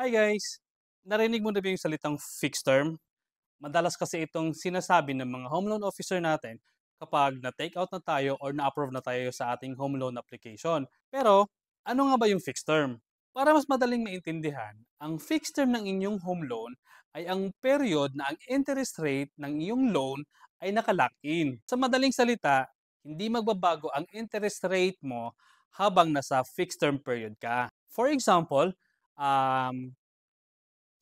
Hi guys! Narinig mo na ba yung salitang fixed term? Madalas kasi itong sinasabi ng mga home loan officer natin kapag na-take out na tayo or na-approve na tayo sa ating home loan application. Pero, ano nga ba yung fixed term? Para mas madaling maintindihan, ang fixed term ng inyong home loan ay ang period na ang interest rate ng iyong loan ay nakalock in. Sa madaling salita, hindi magbabago ang interest rate mo habang nasa fixed term period ka. For example, um,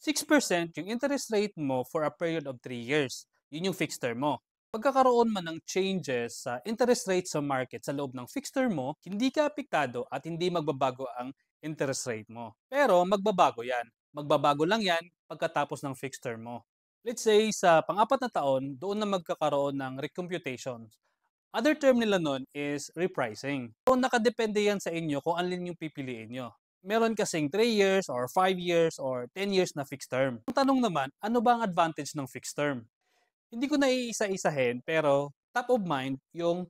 6% yung interest rate mo for a period of 3 years. Yun yung fixed term mo. Pagkakaroon man ng changes sa interest rate sa market sa loob ng fixed term mo, hindi ka apektado at hindi magbabago ang interest rate mo. Pero magbabago yan. Magbabago lang yan pagkatapos ng fixed term mo. Let's say sa pang-apat na taon, doon na magkakaroon ng recomputation. Other term nila nun is repricing. So nakadepende yan sa inyo kung alin yung pipiliin nyo meron kasing 3 years or 5 years or 10 years na fixed term. Ang tanong naman, ano ba ang advantage ng fixed term? Hindi ko naiisa-isahin pero top of mind yung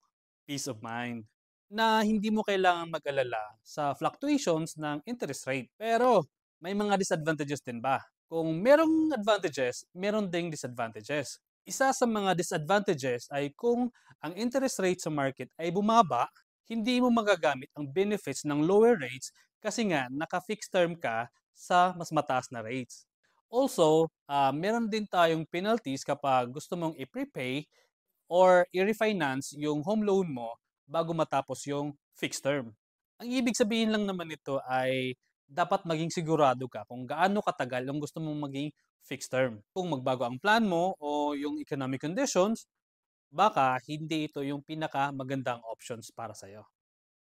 peace of mind na hindi mo kailangan mag-alala sa fluctuations ng interest rate. Pero may mga disadvantages din ba? Kung merong advantages, meron ding disadvantages. Isa sa mga disadvantages ay kung ang interest rate sa market ay bumaba, hindi mo magagamit ang benefits ng lower rates kasi nga, naka-fixed term ka sa mas mataas na rates. Also, uh, meron din tayong penalties kapag gusto mong i-prepay or i-refinance yung home loan mo bago matapos yung fixed term. Ang ibig sabihin lang naman nito ay dapat maging sigurado ka kung gaano katagal ang gusto mong maging fixed term. Kung magbago ang plan mo o yung economic conditions, baka hindi ito yung pinaka magandang options para sa'yo.